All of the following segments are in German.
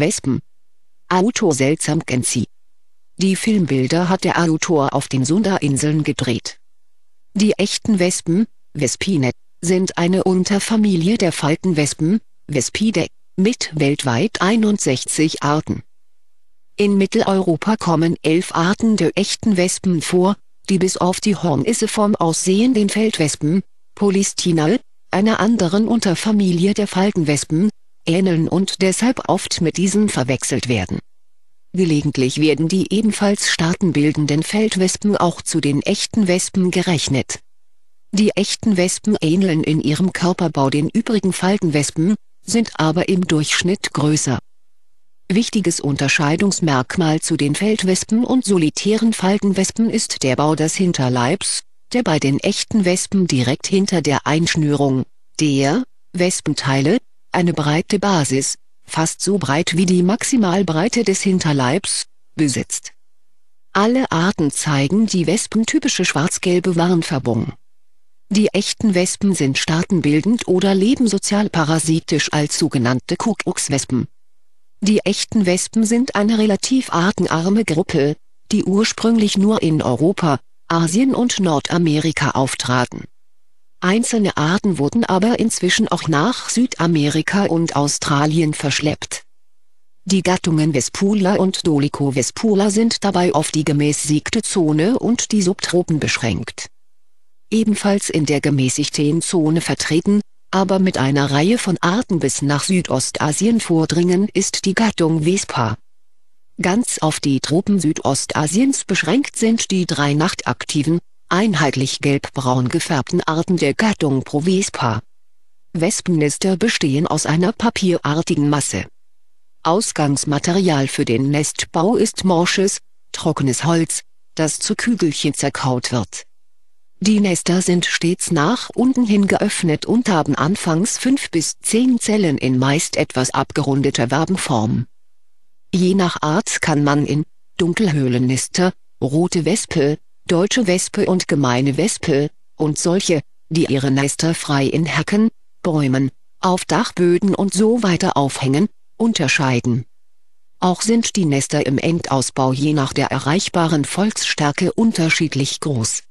Wespen. Autor seltsam Genzi. Die Filmbilder hat der Autor auf den Sunda-Inseln gedreht. Die echten Wespen, Vespine, sind eine Unterfamilie der Faltenwespen, Vespidae, mit weltweit 61 Arten. In Mitteleuropa kommen elf Arten der echten Wespen vor, die bis auf die Hornisse vom aussehen den Feldwespen, Polystinal, einer anderen Unterfamilie der Faltenwespen, ähneln und deshalb oft mit diesen verwechselt werden. Gelegentlich werden die ebenfalls staatenbildenden Feldwespen auch zu den echten Wespen gerechnet. Die echten Wespen ähneln in ihrem Körperbau den übrigen Faltenwespen, sind aber im Durchschnitt größer. Wichtiges Unterscheidungsmerkmal zu den Feldwespen und solitären Faltenwespen ist der Bau des Hinterleibs, der bei den echten Wespen direkt hinter der Einschnürung, der, Wespenteile, eine breite Basis, fast so breit wie die Maximalbreite des Hinterleibs, besitzt. Alle Arten zeigen die wespentypische schwarz-gelbe Warnfärbung. Die echten Wespen sind staatenbildend oder leben sozialparasitisch als sogenannte Kuckuckswespen. Die echten Wespen sind eine relativ artenarme Gruppe, die ursprünglich nur in Europa, Asien und Nordamerika auftraten Einzelne Arten wurden aber inzwischen auch nach Südamerika und Australien verschleppt. Die Gattungen Vespula und Dolico vespula sind dabei auf die gemäßigte Zone und die Subtropen beschränkt. Ebenfalls in der gemäßigten Zone vertreten, aber mit einer Reihe von Arten bis nach Südostasien vordringen ist die Gattung Vespa. Ganz auf die Tropen Südostasiens beschränkt sind die drei nachtaktiven, einheitlich gelbbraun gefärbten Arten der Gattung Provespa. Wespennester bestehen aus einer papierartigen Masse. Ausgangsmaterial für den Nestbau ist morsches, trockenes Holz, das zu Kügelchen zerkaut wird. Die Nester sind stets nach unten hin geöffnet und haben anfangs fünf bis zehn Zellen in meist etwas abgerundeter Wabenform. Je nach Art kann man in Dunkelhöhlennester, rote Wespe, deutsche Wespe und gemeine Wespe, und solche, die ihre Nester frei in Hecken, Bäumen, auf Dachböden und so weiter aufhängen, unterscheiden. Auch sind die Nester im Endausbau je nach der erreichbaren Volksstärke unterschiedlich groß.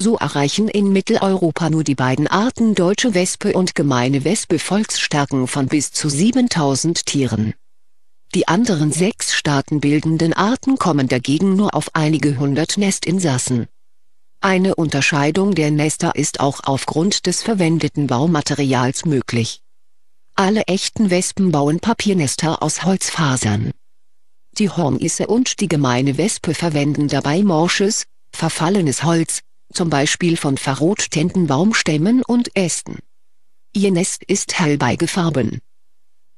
So erreichen in Mitteleuropa nur die beiden Arten deutsche Wespe und gemeine Wespe Volksstärken von bis zu 7000 Tieren die anderen sechs staatenbildenden Arten kommen dagegen nur auf einige hundert Nestinsassen. Eine Unterscheidung der Nester ist auch aufgrund des verwendeten Baumaterials möglich. Alle echten Wespen bauen Papiernester aus Holzfasern. Die Hornisse und die gemeine Wespe verwenden dabei morsches, verfallenes Holz, zum Beispiel von verrottenden Baumstämmen und Ästen. Ihr Nest ist hellbeigefarben.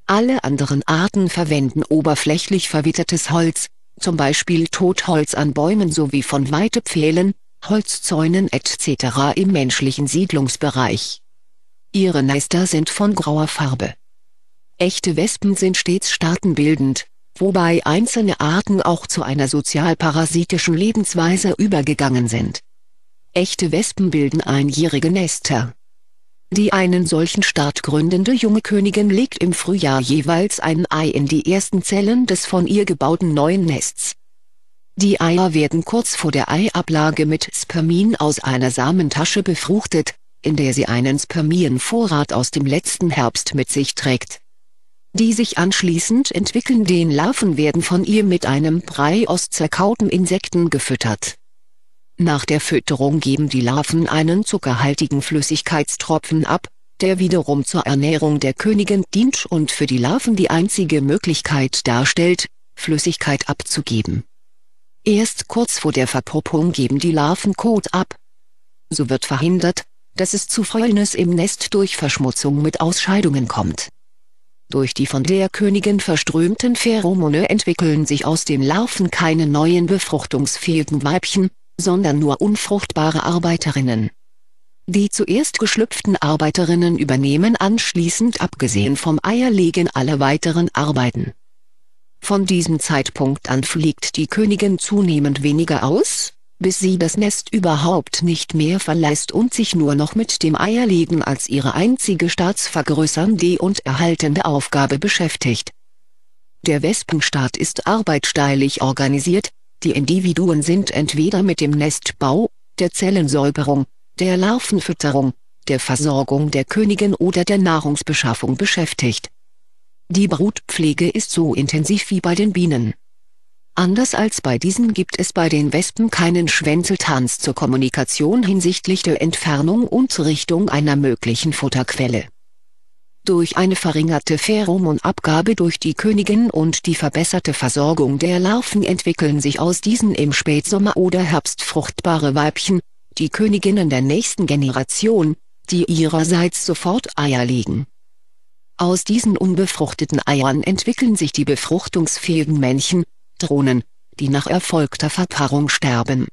Alle anderen Arten verwenden oberflächlich verwittertes Holz, zum Beispiel Totholz an Bäumen sowie von Weitepfählen, Holzzäunen etc. im menschlichen Siedlungsbereich. Ihre Nester sind von grauer Farbe. Echte Wespen sind stets staatenbildend, wobei einzelne Arten auch zu einer sozialparasitischen Lebensweise übergegangen sind. Echte Wespen bilden einjährige Nester die einen solchen Staat gründende junge Königin legt im Frühjahr jeweils ein Ei in die ersten Zellen des von ihr gebauten neuen Nests. Die Eier werden kurz vor der Eiablage mit Spermien aus einer Samentasche befruchtet, in der sie einen Spermienvorrat aus dem letzten Herbst mit sich trägt. Die sich anschließend entwickeln den Larven werden von ihr mit einem Brei aus zerkauten Insekten gefüttert nach der Fütterung geben die Larven einen zuckerhaltigen Flüssigkeitstropfen ab, der wiederum zur Ernährung der Königin dient und für die Larven die einzige Möglichkeit darstellt, Flüssigkeit abzugeben. Erst kurz vor der Verpuppung geben die Larven Kot ab. So wird verhindert, dass es zu Fäulnis im Nest durch Verschmutzung mit Ausscheidungen kommt. Durch die von der Königin verströmten Pheromone entwickeln sich aus den Larven keine neuen befruchtungsfähigen Weibchen, sondern nur unfruchtbare Arbeiterinnen. Die zuerst geschlüpften Arbeiterinnen übernehmen anschließend abgesehen vom Eierlegen alle weiteren Arbeiten. Von diesem Zeitpunkt an fliegt die Königin zunehmend weniger aus, bis sie das Nest überhaupt nicht mehr verlässt und sich nur noch mit dem Eierlegen als ihre einzige staatsvergrößernde und erhaltende Aufgabe beschäftigt. Der Wespenstaat ist arbeitssteilig organisiert, die Individuen sind entweder mit dem Nestbau, der Zellensäuberung, der Larvenfütterung, der Versorgung der Königin oder der Nahrungsbeschaffung beschäftigt. Die Brutpflege ist so intensiv wie bei den Bienen. Anders als bei diesen gibt es bei den Wespen keinen Schwänzeltanz zur Kommunikation hinsichtlich der Entfernung und Richtung einer möglichen Futterquelle durch eine verringerte Pheromonabgabe durch die Königin und die verbesserte Versorgung der Larven entwickeln sich aus diesen im Spätsommer oder Herbst fruchtbare Weibchen, die Königinnen der nächsten Generation, die ihrerseits sofort Eier legen. Aus diesen unbefruchteten Eiern entwickeln sich die befruchtungsfähigen Männchen, Drohnen, die nach erfolgter Verpaarung sterben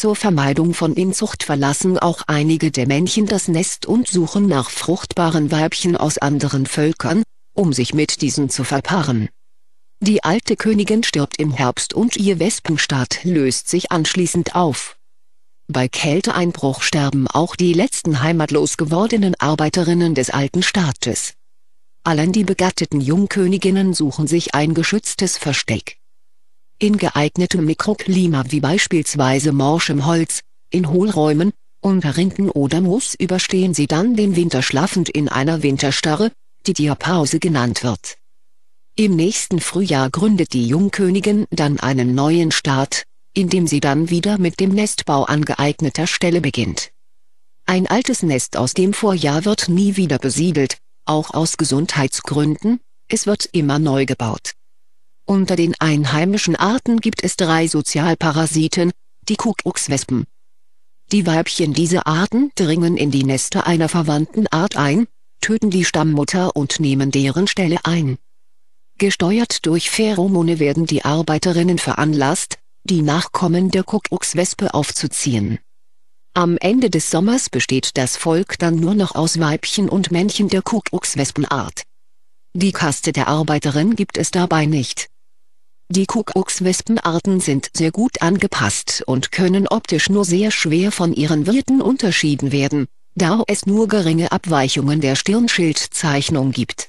zur Vermeidung von Inzucht verlassen auch einige der Männchen das Nest und suchen nach fruchtbaren Weibchen aus anderen Völkern, um sich mit diesen zu verpaaren. Die alte Königin stirbt im Herbst und ihr Wespenstaat löst sich anschließend auf. Bei Kälteeinbruch sterben auch die letzten heimatlos gewordenen Arbeiterinnen des alten Staates. Allein die begatteten Jungköniginnen suchen sich ein geschütztes Versteck in geeignetem Mikroklima wie beispielsweise morschem Holz, in Hohlräumen, Unterrinken oder Moos überstehen sie dann den Winter schlafend in einer Winterstarre, die Diapause genannt wird. Im nächsten Frühjahr gründet die Jungkönigin dann einen neuen Staat, in dem sie dann wieder mit dem Nestbau an geeigneter Stelle beginnt. Ein altes Nest aus dem Vorjahr wird nie wieder besiedelt, auch aus Gesundheitsgründen, es wird immer neu gebaut. Unter den einheimischen Arten gibt es drei Sozialparasiten, die Kuckuckswespen. Die Weibchen dieser Arten dringen in die Nester einer verwandten Art ein, töten die Stammmutter und nehmen deren Stelle ein. Gesteuert durch Pheromone werden die Arbeiterinnen veranlasst, die Nachkommen der Kuckuckswespe aufzuziehen. Am Ende des Sommers besteht das Volk dann nur noch aus Weibchen und Männchen der Kuckuckswespenart. Die Kaste der Arbeiterin gibt es dabei nicht. Die Kuckuckswespenarten sind sehr gut angepasst und können optisch nur sehr schwer von ihren Wirten unterschieden werden, da es nur geringe Abweichungen der Stirnschildzeichnung gibt.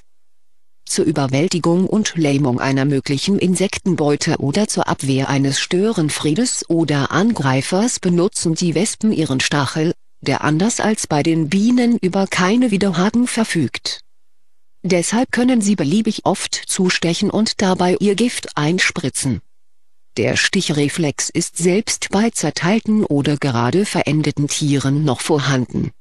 Zur Überwältigung und Lähmung einer möglichen Insektenbeute oder zur Abwehr eines Störenfriedes oder Angreifers benutzen die Wespen ihren Stachel, der anders als bei den Bienen über keine Widerhaken verfügt Deshalb können sie beliebig oft zustechen und dabei ihr Gift einspritzen. Der Stichreflex ist selbst bei zerteilten oder gerade verendeten Tieren noch vorhanden.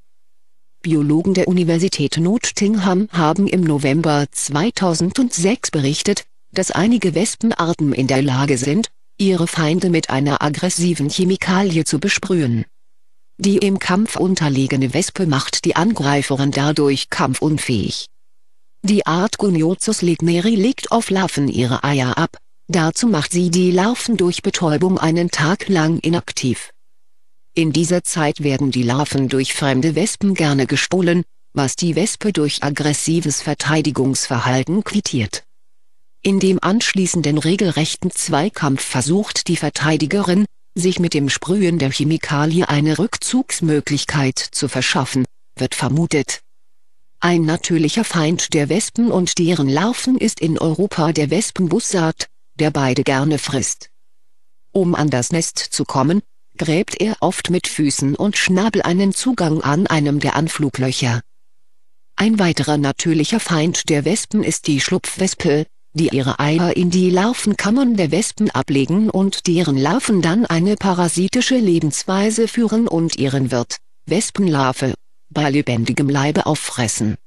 Biologen der Universität Nottingham haben im November 2006 berichtet, dass einige Wespenarten in der Lage sind, ihre Feinde mit einer aggressiven Chemikalie zu besprühen. Die im Kampf unterlegene Wespe macht die Angreiferin dadurch kampfunfähig die Art Guniotus ligneri legt auf Larven ihre Eier ab, dazu macht sie die Larven durch Betäubung einen Tag lang inaktiv. In dieser Zeit werden die Larven durch fremde Wespen gerne gestohlen, was die Wespe durch aggressives Verteidigungsverhalten quittiert. In dem anschließenden regelrechten Zweikampf versucht die Verteidigerin, sich mit dem Sprühen der Chemikalie eine Rückzugsmöglichkeit zu verschaffen, wird vermutet ein natürlicher Feind der Wespen und deren Larven ist in Europa der Wespenbussard, der beide gerne frisst. Um an das Nest zu kommen, gräbt er oft mit Füßen und Schnabel einen Zugang an einem der Anfluglöcher. Ein weiterer natürlicher Feind der Wespen ist die Schlupfwespe, die ihre Eier in die Larvenkammern der Wespen ablegen und deren Larven dann eine parasitische Lebensweise führen und ihren Wirt, Wespenlarve, bei lebendigem Leibe auffressen